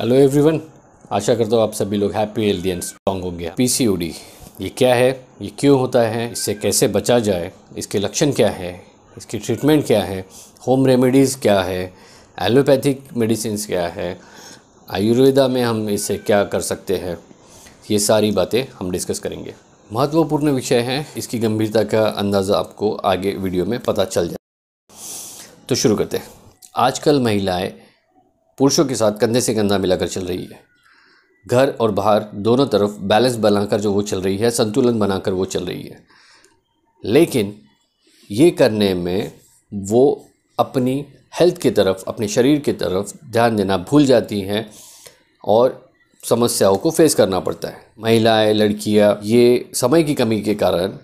Hello everyone आशा करता हूँ आप सभी लोग हैप्पी हेल्दी एंड स्ट्रॉन्ग होंगे पीसीओडी ये क्या है ये क्यों होता है इससे कैसे बचा जाए इसके लक्षण क्या है इसकी ट्रीटमेंट क्या है होम रेमेडीज़ क्या है एलोपैथिक मेडिसिन क्या है आयुर्वेदा में हम इसे क्या कर सकते हैं ये सारी बातें हम डिस्कस करेंगे महत्वपूर्ण विषय है इसकी गंभीरता का अंदाज़ा आपको आगे वीडियो में पता चल जाए तो शुरू करते हैं आजकल महिलाएं पुरुषों के साथ कंधे से कंधा मिलाकर चल रही है घर और बाहर दोनों तरफ बैलेंस बनाकर जो वो चल रही है संतुलन बनाकर वो चल रही है लेकिन ये करने में वो अपनी हेल्थ की तरफ अपने शरीर की तरफ ध्यान देना भूल जाती हैं और समस्याओं को फेस करना पड़ता है महिलाएं लड़कियां ये समय की कमी के कारण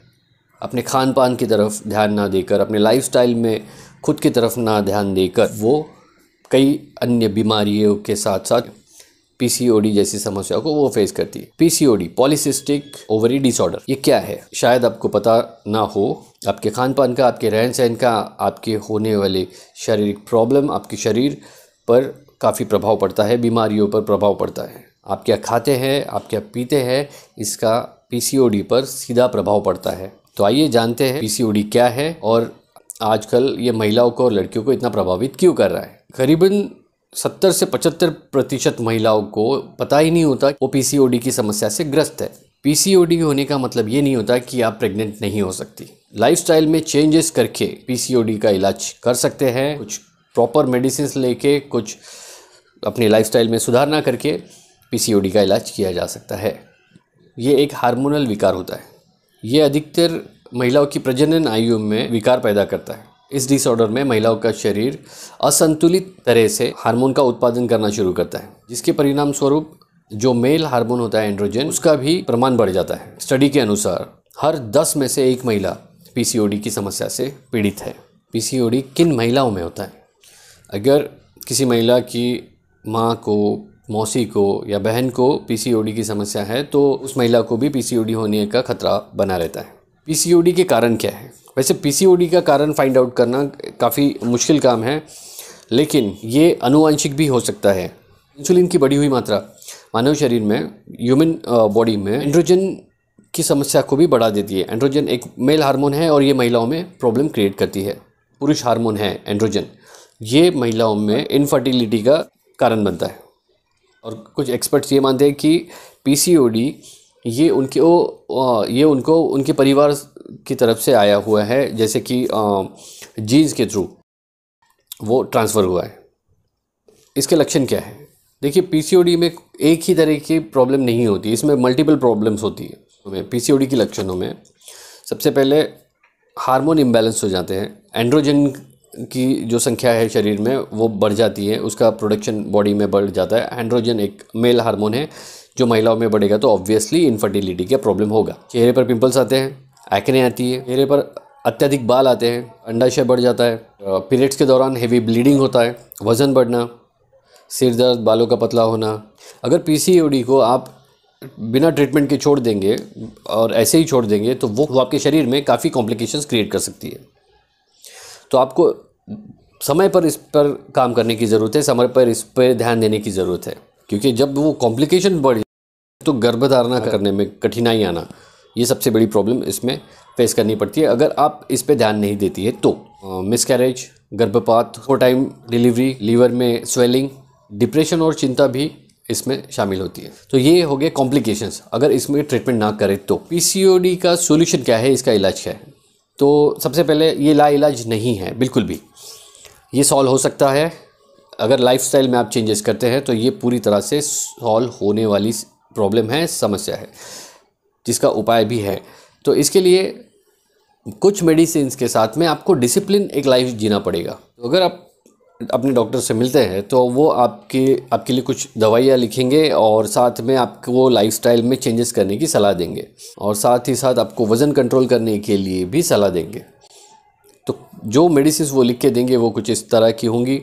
अपने खान पान की तरफ ध्यान ना देकर अपने लाइफस्टाइल में खुद की तरफ ना ध्यान देकर वो कई अन्य बीमारियों के साथ साथ पीसीओडी जैसी समस्या को वो फेस करती है पीसीओडी पॉलिसिस्टिक ओवरी डिसऑर्डर ये क्या है शायद आपको पता ना हो आपके खान पान का आपके रहन सहन का आपके होने वाले शारीरिक प्रॉब्लम आपके शरीर पर काफ़ी प्रभाव पड़ता है बीमारियों पर प्रभाव पड़ता है आप क्या खाते हैं आप क्या पीते हैं इसका पीसीओडी पर सीधा प्रभाव पड़ता है तो आइए जानते हैं पीसीओडी क्या है और आजकल ये महिलाओं को और लड़कियों को इतना प्रभावित क्यों कर रहा है करीबन सत्तर से पचहत्तर प्रतिशत महिलाओं को पता ही नहीं होता वो पीसीओडी की समस्या से ग्रस्त है पीसीओडी होने का मतलब ये नहीं होता कि आप प्रेग्नेंट नहीं हो सकती लाइफस्टाइल में चेंजेस करके पीसीओडी का इलाज कर सकते हैं कुछ प्रॉपर मेडिसिन लेके कुछ अपनी लाइफस्टाइल में सुधारना करके पीसीओडी का इलाज किया जा सकता है ये एक हार्मोनल विकार होता है ये अधिकतर महिलाओं की प्रजनन आयु में विकार पैदा करता है इस डिसऑर्डर में महिलाओं का शरीर असंतुलित तरह से हार्मोन का उत्पादन करना शुरू करता है जिसके परिणाम स्वरूप जो मेल हार्मोन होता है एंड्रोजन उसका भी प्रमाण बढ़ जाता है स्टडी के अनुसार हर 10 में से एक महिला पीसीओडी की समस्या से पीड़ित है पीसीओडी किन महिलाओं में होता है अगर किसी महिला की माँ को मौसी को या बहन को पीसीओडी की समस्या है तो उस महिला को भी पीसीओडी होने का खतरा बना रहता है पीसीओडी के कारण क्या है वैसे पीसीओडी का कारण फाइंड आउट करना काफ़ी मुश्किल काम है लेकिन ये अनुवांशिक भी हो सकता है इंसुलिन की बढ़ी हुई मात्रा मानव शरीर में ह्यूमन बॉडी में एंड्रोजन की समस्या को भी बढ़ा देती है एंड्रोजन एक मेल हार्मोन है और ये महिलाओं में प्रॉब्लम क्रिएट करती है पुरुष हार्मोन है एंड्रोजन ये महिलाओं में इनफर्टिलिटी का कारण बनता है और कुछ एक्सपर्ट्स ये मानते हैं कि पीसीओडी ये उनके वो ये उनको उनके परिवार की तरफ से आया हुआ है जैसे कि जीन्स के थ्रू वो ट्रांसफ़र हुआ है इसके लक्षण क्या है देखिए पीसीओडी में एक ही तरह की प्रॉब्लम नहीं होती इसमें मल्टीपल प्रॉब्लम्स होती है पीसीओडी के लक्षणों में सबसे पहले हार्मोन इम्बैलेंस हो जाते हैं एंड्रोजन की जो संख्या है शरीर में वो बढ़ जाती है उसका प्रोडक्शन बॉडी में बढ़ जाता है एंड्रोजन एक मेल हार्मोन है जो महिलाओं में बढ़ेगा तो ऑब्वियसली इनफर्टिलिटी का प्रॉब्लम होगा चेहरे पर पिंपल्स आते हैं एक्ने आती है चेहरे पर अत्यधिक बाल आते हैं अंडाशय बढ़ जाता है पीरियड्स के दौरान हेवी ब्लीडिंग होता है वज़न बढ़ना सिर दर्द बालों का पतला होना अगर पी को आप बिना ट्रीटमेंट के छोड़ देंगे और ऐसे ही छोड़ देंगे तो वो आपके शरीर में काफ़ी कॉम्प्लिकेशंस क्रिएट कर सकती है तो आपको समय पर इस पर काम करने की ज़रूरत है समय पर इस पर ध्यान देने की ज़रूरत है क्योंकि जब वो कॉम्प्लिकेशन बढ़ तो गर्भधारणा हाँ। करने में कठिनाई आना ये सबसे बड़ी प्रॉब्लम इसमें फेस करनी पड़ती है अगर आप इस पर ध्यान नहीं देती है तो मिसकैरेज गर्भपात हो टाइम डिलीवरी लीवर में स्वेलिंग डिप्रेशन और चिंता भी इसमें शामिल होती है तो ये हो गए कॉम्प्लिकेशंस अगर इसमें ट्रीटमेंट ना करें तो पी का सोल्यूशन क्या है इसका इलाज क्या है तो सबसे पहले ये ला इलाज नहीं है बिल्कुल भी ये सॉल्व हो सकता है अगर लाइफस्टाइल में आप चेंजेस करते हैं तो ये पूरी तरह से सॉल्व होने वाली प्रॉब्लम है समस्या है जिसका उपाय भी है तो इसके लिए कुछ मेडिसिन के साथ में आपको डिसिप्लिन एक लाइफ जीना पड़ेगा तो अगर आप अपने डॉक्टर से मिलते हैं तो वो आपके आपके लिए कुछ दवाइयाँ लिखेंगे और साथ में आपको लाइफस्टाइल में चेंजेस करने की सलाह देंगे और साथ ही साथ आपको वज़न कंट्रोल करने के लिए भी सलाह देंगे तो जो मेडिसिन वो लिख के देंगे वो कुछ इस तरह की होंगी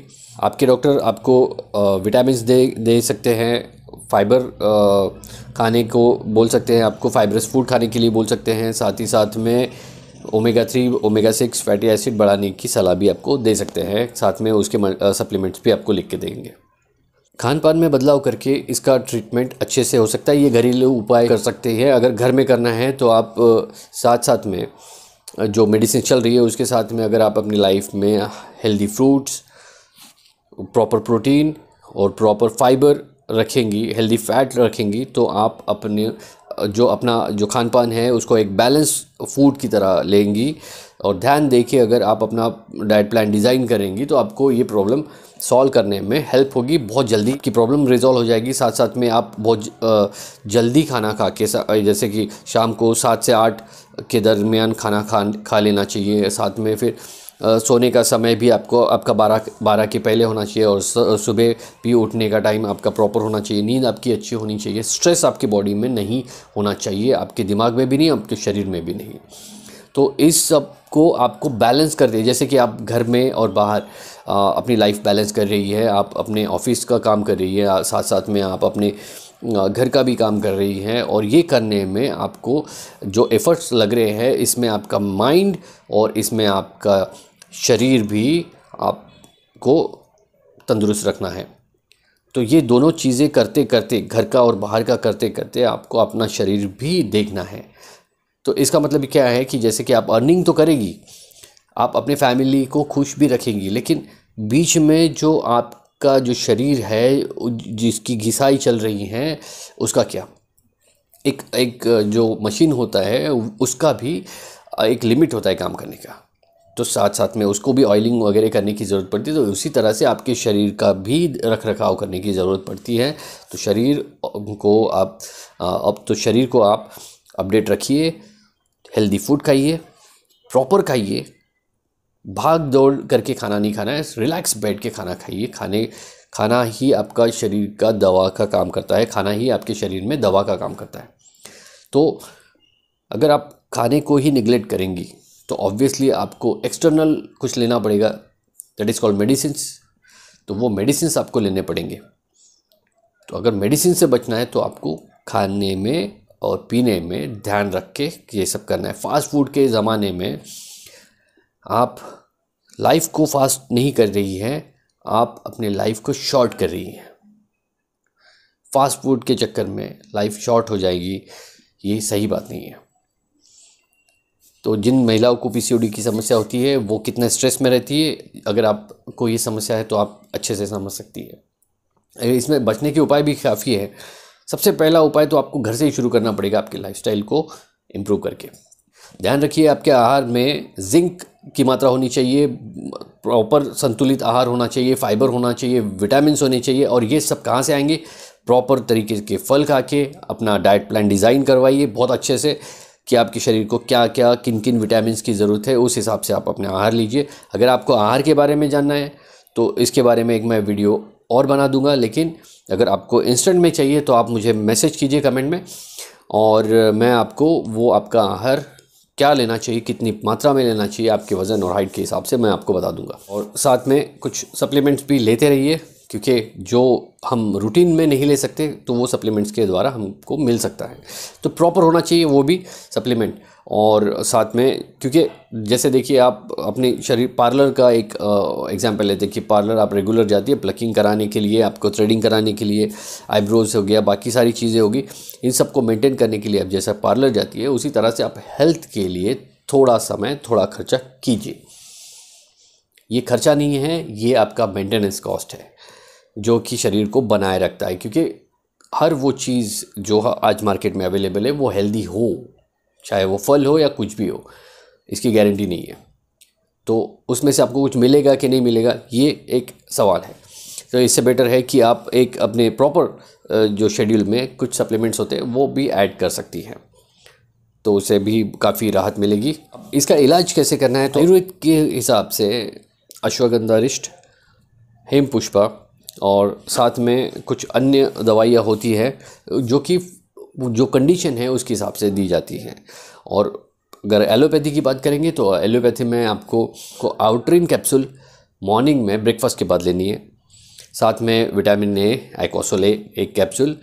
आपके डॉक्टर आपको विटामिन दे दे सकते हैं फाइबर uh, खाने को बोल सकते हैं आपको फाइबरस फूड खाने के लिए बोल सकते हैं साथ ही साथ में omega three omega six fatty acid बढ़ाने की सलाह भी आपको दे सकते हैं साथ में उसके सप्लीमेंट्स uh, भी आपको लिख के देंगे खान पान में बदलाव करके इसका ट्रीटमेंट अच्छे से हो सकता है ये घरेलू उपाय कर सकते हैं अगर घर में करना है तो आप uh, साथ साथ में जो मेडिसिन चल रही है उसके साथ में अगर आप अपनी लाइफ में हेल्दी फ्रूट्स प्रॉपर प्रोटीन और प्रॉपर फाइबर रखेंगी हेल्दी फैट रखेंगी तो आप अपने जो अपना जो खान पान है उसको एक बैलेंस फूड की तरह लेंगी और ध्यान देखिए अगर आप अपना डाइट प्लान डिज़ाइन करेंगी तो आपको ये प्रॉब्लम सॉल्व करने में हेल्प होगी बहुत जल्दी की प्रॉब्लम रिजॉल्व हो जाएगी साथ साथ में आप बहुत जल्दी खाना खा के जैसे कि शाम को सात से आठ के दरमियान खाना खा खा लेना चाहिए साथ में फिर सोने का समय भी आपको आपका बारह बारह के पहले होना चाहिए और सुबह भी उठने का टाइम आपका प्रॉपर होना चाहिए नींद आपकी अच्छी होनी चाहिए स्ट्रेस आपकी बॉडी में नहीं होना चाहिए आपके दिमाग में भी नहीं आपके शरीर में भी नहीं तो इस सब को आपको बैलेंस कर दिए जैसे कि आप घर में और बाहर आ, अपनी लाइफ बैलेंस कर रही है आप अपने ऑफिस का काम कर रही है साथ साथ में आप अपने घर का भी काम कर रही है और ये करने में आपको जो एफ़र्ट्स लग रहे हैं इसमें आपका माइंड और इसमें आपका शरीर भी आपको तंदुरुस्त रखना है तो ये दोनों चीज़ें करते करते घर का और बाहर का करते करते आपको अपना शरीर भी देखना है तो इसका मतलब क्या है कि जैसे कि आप अर्निंग तो करेगी आप अपने फैमिली को खुश भी रखेंगी लेकिन बीच में जो आपका जो शरीर है जिसकी घिसाई चल रही है उसका क्या एक एक जो मशीन होता है उसका भी एक लिमिट होता है काम करने का तो साथ साथ में उसको भी ऑयलिंग वगैरह करने की ज़रूरत पड़ती है तो उसी तरह से आपके शरीर का भी रख रखाव करने की ज़रूरत पड़ती है तो शरीर को आप अब तो शरीर को आप अपडेट रखिए हेल्दी फूड खाइए प्रॉपर खाइए भाग दौड़ करके खाना नहीं खाना है रिलैक्स बैठ के खाना खाइए खाने खाना ही आपका शरीर का दवा का काम करता है खाना ही आपके शरीर में दवा का काम करता है तो अगर आप खाने को ही निगलेक्ट करेंगी तो ऑब्वियसली आपको एक्सटर्नल कुछ लेना पड़ेगा दैट इज़ कॉल्ड मेडिसिन तो वो मेडिसिन आपको लेने पड़ेंगे तो अगर मेडिसिन से बचना है तो आपको खाने में और पीने में ध्यान रख के ये सब करना है फास्ट फूड के ज़माने में आप लाइफ को फास्ट नहीं कर रही हैं आप अपने लाइफ को शॉर्ट कर रही हैं फास्ट फूड के चक्कर में लाइफ शॉर्ट हो जाएगी ये सही बात नहीं है तो जिन महिलाओं को पीसीओडी की समस्या होती है वो कितना स्ट्रेस में रहती है अगर को ये समस्या है तो आप अच्छे से समझ सकती है इसमें बचने के उपाय भी काफ़ी है सबसे पहला उपाय तो आपको घर से ही शुरू करना पड़ेगा आपके लाइफस्टाइल को इम्प्रूव करके ध्यान रखिए आपके आहार में जिंक की मात्रा होनी चाहिए प्रॉपर संतुलित आहार होना चाहिए फाइबर होना चाहिए विटामिन होने चाहिए और ये सब कहाँ से आएंगे प्रॉपर तरीके के फल खा के अपना डाइट प्लान डिज़ाइन करवाइए बहुत अच्छे से कि आपके शरीर को क्या क्या किन किन विटामिन की ज़रूरत है उस हिसाब से आप अपने आहार लीजिए अगर आपको आहार के बारे में जानना है तो इसके बारे में एक मैं वीडियो और बना दूंगा लेकिन अगर आपको इंस्टेंट में चाहिए तो आप मुझे मैसेज कीजिए कमेंट में और मैं आपको वो आपका आहार क्या लेना चाहिए कितनी मात्रा में लेना चाहिए आपके वज़न और हाइट के हिसाब से मैं आपको बता दूंगा और साथ में कुछ सप्लीमेंट्स भी लेते रहिए क्योंकि जो हम रूटीन में नहीं ले सकते तो वो सप्लीमेंट्स के द्वारा हमको मिल सकता है तो प्रॉपर होना चाहिए वो भी सप्लीमेंट और साथ में क्योंकि जैसे देखिए आप अपने शरीर पार्लर का एक एग्जांपल लेते हैं कि पार्लर आप रेगुलर जाती है प्लकिंग कराने के लिए आपको थ्रेडिंग कराने के लिए आईब्रोज हो गया बाकी सारी चीज़ें होगी इन सबको मेंटेन करने के लिए आप जैसा पार्लर जाती है उसी तरह से आप हेल्थ के लिए थोड़ा समय थोड़ा खर्चा कीजिए ये खर्चा नहीं है ये आपका मेंटेनेंस कॉस्ट है जो कि शरीर को बनाए रखता है क्योंकि हर वो चीज़ जो आज मार्केट में अवेलेबल है वो हेल्दी हो चाहे वो फल हो या कुछ भी हो इसकी गारंटी नहीं है तो उसमें से आपको कुछ मिलेगा कि नहीं मिलेगा ये एक सवाल है तो इससे बेटर है कि आप एक अपने प्रॉपर जो शेड्यूल में कुछ सप्लीमेंट्स होते हैं वो भी ऐड कर सकती हैं तो उसे भी काफ़ी राहत मिलेगी इसका इलाज कैसे करना है तो आयुर्वेद के हिसाब से अश्वगंधा रिष्ट हेम पुष्पा और साथ में कुछ अन्य दवाइयाँ होती है जो कि जो कंडीशन है उसके हिसाब से दी जाती हैं और अगर एलोपैथी की बात करेंगे तो एलोपैथी में आपको को आउटरिन कैप्सूल मॉर्निंग में ब्रेकफास्ट के बाद लेनी है साथ में विटामिन ए आइकोसोले एक कैप्सूल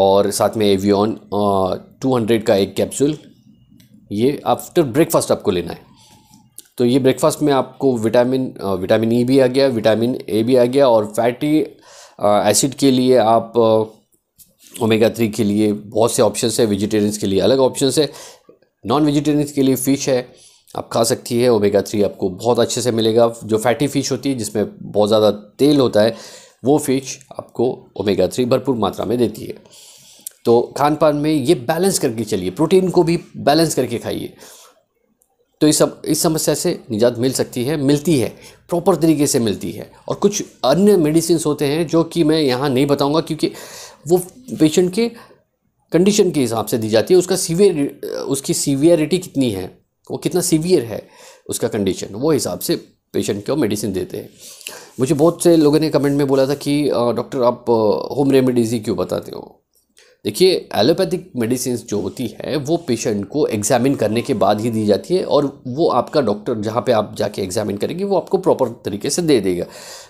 और साथ में एवियन टू हंड्रेड का एक कैप्सूल ये आफ्टर ब्रेकफास्ट आपको लेना है तो ये ब्रेकफास्ट में आपको विटामिन विटामिन ई भी आ गया विटामिन ए भी आ गया और फैटी एसिड के लिए आप ओमेगा थ्री के लिए बहुत से ऑप्शन है वेजिटेरियंस के लिए अलग ऑप्शन है नॉन वेजिटेरियंस के लिए फ़िश है आप खा सकती है ओमेगा थ्री आपको बहुत अच्छे से मिलेगा जो फैटी फ़िश होती है जिसमें बहुत ज़्यादा तेल होता है वो फ़िश आपको ओमेगा थ्री भरपूर मात्रा में देती है तो खान पान में ये बैलेंस करके चलिए प्रोटीन को भी बैलेंस करके खाइए तो इस सब इस समस्या से निजात मिल सकती है मिलती है प्रॉपर तरीके से मिलती है और कुछ अन्य मेडिसिन होते हैं जो कि मैं यहाँ नहीं बताऊँगा क्योंकि वो पेशेंट के कंडीशन के हिसाब से दी जाती है उसका सीवियर उसकी सीवियरिटी कितनी है वो कितना सीवियर है उसका कंडीशन वो हिसाब से पेशेंट को मेडिसिन देते हैं मुझे बहुत से लोगों ने कमेंट में बोला था कि डॉक्टर आप होम रेमेडीज़ ही क्यों बताते हो देखिए एलोपैथिक मेडिसिन जो होती है वो पेशेंट को एग्जामिन करने के बाद ही दी जाती है और वो आपका डॉक्टर जहाँ पे आप जाके एग्जामिन करेंगे वो आपको प्रॉपर तरीके से दे देगा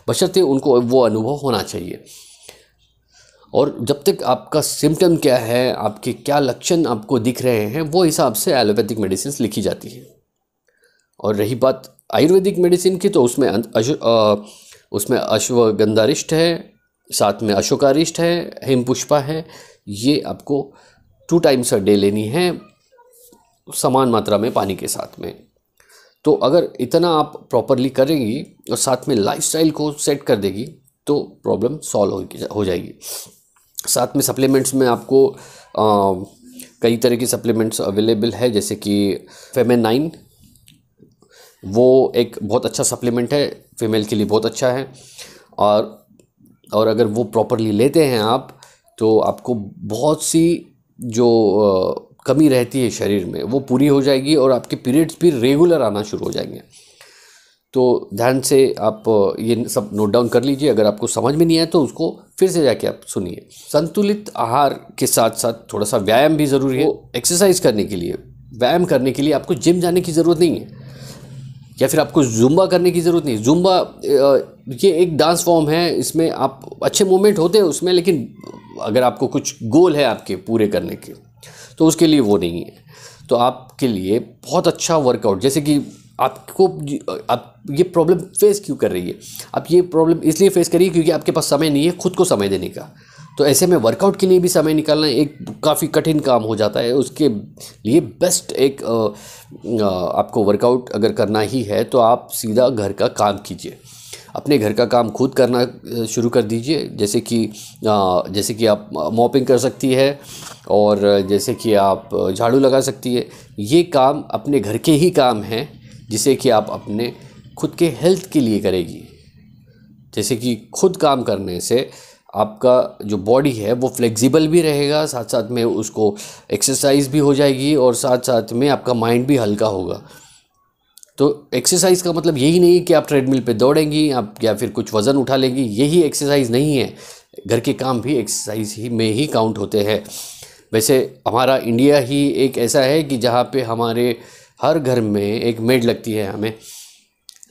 बशर्ते उनको वो अनुभव होना चाहिए और जब तक आपका सिम्टम क्या है आपके क्या लक्षण आपको दिख रहे हैं वो हिसाब से एलोपैथिक मेडिसिन लिखी जाती है और रही बात आयुर्वेदिक मेडिसिन की तो उसमें उसमें अश्वगंधारिष्ट है साथ में अशोकारिष्ट है हिमपुष्पा है ये आपको टू टाइम्स अ डे लेनी है समान मात्रा में पानी के साथ में तो अगर इतना आप प्रॉपरली करेंगी और साथ में लाइफस्टाइल को सेट कर देगी तो प्रॉब्लम सॉल्व हो जाएगी साथ में सप्लीमेंट्स में आपको आ, कई तरह की सप्लीमेंट्स अवेलेबल है जैसे कि फेमेन नाइन वो एक बहुत अच्छा सप्लीमेंट है फीमेल के लिए बहुत अच्छा है और और अगर वो प्रॉपरली लेते हैं आप तो आपको बहुत सी जो कमी रहती है शरीर में वो पूरी हो जाएगी और आपके पीरियड्स भी रेगुलर आना शुरू हो जाएंगे तो ध्यान से आप ये सब नोट डाउन कर लीजिए अगर आपको समझ में नहीं आए तो उसको फिर से जाके आप सुनिए संतुलित आहार के साथ साथ थोड़ा सा व्यायाम भी ज़रूरी है एक्सरसाइज करने के लिए व्यायाम करने के लिए आपको जिम जाने की ज़रूरत नहीं है या फिर आपको जुम्बा करने की ज़रूरत नहीं जुम्बा ये एक डांस फॉर्म है इसमें आप अच्छे मोमेंट होते हैं उसमें लेकिन अगर आपको कुछ गोल है आपके पूरे करने के तो उसके लिए वो नहीं है तो आपके लिए बहुत अच्छा वर्कआउट जैसे कि आपको आप ये प्रॉब्लम फेस क्यों कर रही है आप ये प्रॉब्लम इसलिए फेस करिए क्योंकि आपके पास समय नहीं है खुद को समय देने का तो ऐसे में वर्कआउट के लिए भी समय निकालना एक काफ़ी कठिन काम हो जाता है उसके लिए बेस्ट एक आपको वर्कआउट अगर करना ही है तो आप सीधा घर का काम कीजिए अपने घर का काम खुद करना शुरू कर दीजिए जैसे कि जैसे कि आप मॉपिंग कर सकती है और जैसे कि आप झाड़ू लगा सकती है ये काम अपने घर के ही काम हैं जिसे कि आप अपने खुद के हेल्थ के लिए करेगी जैसे कि खुद काम करने से आपका जो बॉडी है वो फ्लेक्सिबल भी रहेगा साथ साथ में उसको एक्सरसाइज भी हो जाएगी और साथ साथ में आपका माइंड भी हल्का होगा तो एक्सरसाइज का मतलब यही नहीं कि आप ट्रेडमिल पे दौड़ेंगी आप या फिर कुछ वज़न उठा लेंगी यही एक्सरसाइज नहीं है घर के काम भी एक्सरसाइज ही में ही काउंट होते हैं वैसे हमारा इंडिया ही एक ऐसा है कि जहाँ पे हमारे हर घर में एक मेड लगती है हमें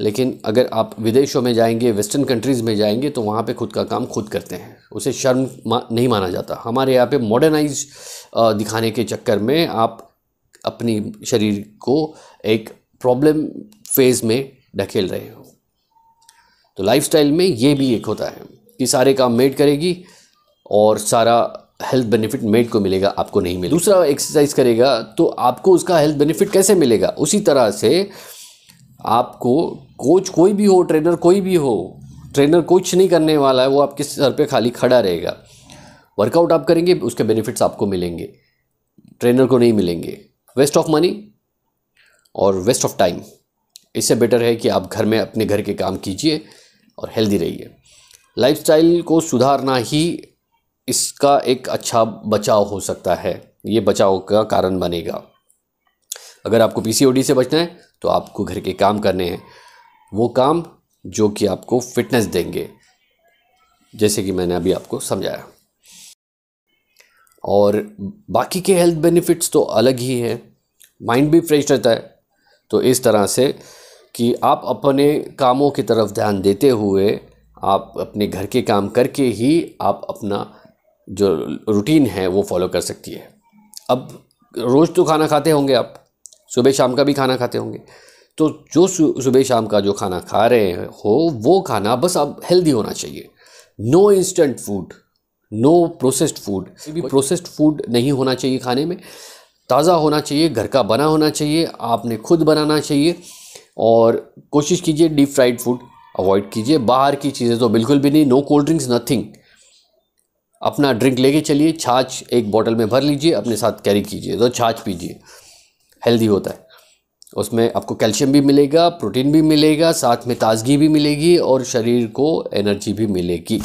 लेकिन अगर आप विदेशों में जाएंगे वेस्टर्न कंट्रीज़ में जाएंगे तो वहाँ पे खुद का काम खुद करते हैं उसे शर्म मा, नहीं माना जाता हमारे यहाँ पे मॉडर्नाइज दिखाने के चक्कर में आप अपनी शरीर को एक प्रॉब्लम फेज़ में ढकेल रहे हो तो लाइफस्टाइल में ये भी एक होता है कि सारे काम मेड करेगी और सारा हेल्थ बेनिफिट मेड को मिलेगा आपको नहीं मिलेगा दूसरा एक्सरसाइज करेगा तो आपको उसका हेल्थ बेनिफिट कैसे मिलेगा उसी तरह से आपको कोच कोई भी हो ट्रेनर कोई भी हो ट्रेनर कुछ नहीं करने वाला है वो आपके सर पे खाली खड़ा रहेगा वर्कआउट आप करेंगे उसके बेनिफिट्स आपको मिलेंगे ट्रेनर को नहीं मिलेंगे वेस्ट ऑफ मनी और वेस्ट ऑफ टाइम इससे बेटर है कि आप घर में अपने घर के काम कीजिए और हेल्दी रहिए लाइफस्टाइल को सुधारना ही इसका एक अच्छा बचाव हो सकता है ये बचाव का कारण बनेगा अगर आपको पीसीओडी से बचना है तो आपको घर के काम करने हैं वो काम जो कि आपको फिटनेस देंगे जैसे कि मैंने अभी आपको समझाया और बाकी के हेल्थ बेनिफिट्स तो अलग ही है माइंड भी फ्रेश रहता है तो इस तरह से कि आप अपने कामों की तरफ ध्यान देते हुए आप अपने घर के काम करके ही आप अपना जो रूटीन है वो फॉलो कर सकती है अब रोज़ तो खाना खाते होंगे आप सुबह शाम का भी खाना खाते होंगे तो जो सुबह शाम का जो खाना खा रहे हो वो खाना बस अब हेल्दी होना चाहिए no instant food no processed food भी प्रोसेस्ड फूड नहीं होना चाहिए खाने में ताज़ा होना चाहिए घर का बना होना चाहिए आपने खुद बनाना चाहिए और कोशिश कीजिए डीप फ्राइड फूड अवॉइड कीजिए बाहर की चीज़ें तो बिल्कुल भी नहीं नो कोल्ड ड्रिंक्स नथिंग अपना ड्रिंक लेके चलिए छाछ एक बॉटल में भर लीजिए अपने साथ कैरी कीजिए तो छाछ पीजिए हेल्दी होता है उसमें आपको कैल्शियम भी मिलेगा प्रोटीन भी मिलेगा साथ में ताजगी भी मिलेगी और शरीर को एनर्जी भी मिलेगी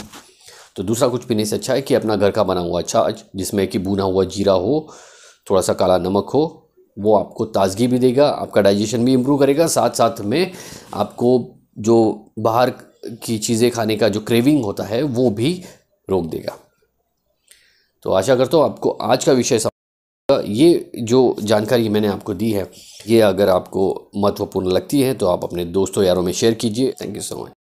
तो दूसरा कुछ पीने से अच्छा है कि अपना घर का बना हुआ छाछ जिसमें कि भुना हुआ जीरा हो थोड़ा सा काला नमक हो वो आपको ताजगी भी देगा आपका डाइजेशन भी इम्प्रूव करेगा साथ साथ में आपको जो बाहर की चीज़ें खाने का जो क्रेविंग होता है वो भी रोक देगा तो आशा करता हूँ आपको आज का विषय ये जो जानकारी मैंने आपको दी है ये अगर आपको महत्वपूर्ण लगती है तो आप अपने दोस्तों यारों में शेयर कीजिए थैंक यू सो मच